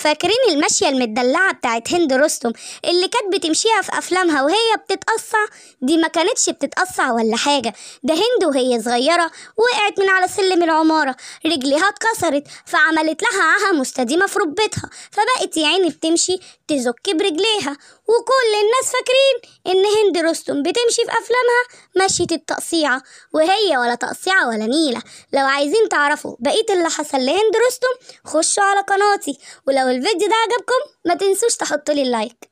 فاكرين المشية المدلعة بتاعت هند رستم اللي كانت بتمشيها في أفلامها وهي بتتقصع دي ما كانتش بتتقصع ولا حاجة ده هند وهي صغيرة وقعت من على سلم العمارة رجليها اتكسرت فعملت لها عاهة مستديمة في ركبتها فبقت يا عيني بتمشي تزك برجليها وكل الناس فاكرين إن هند رستم بتمشي في أفلامها مشية التقصيعة وهي ولا تقصيعة ولا نيلة لو عايزين تعرفوا بقية اللي حصل لهند رستم خشوا على قناتي ولو الفيديو ده عجبكم ما تنسوش تحطوا لي اللايك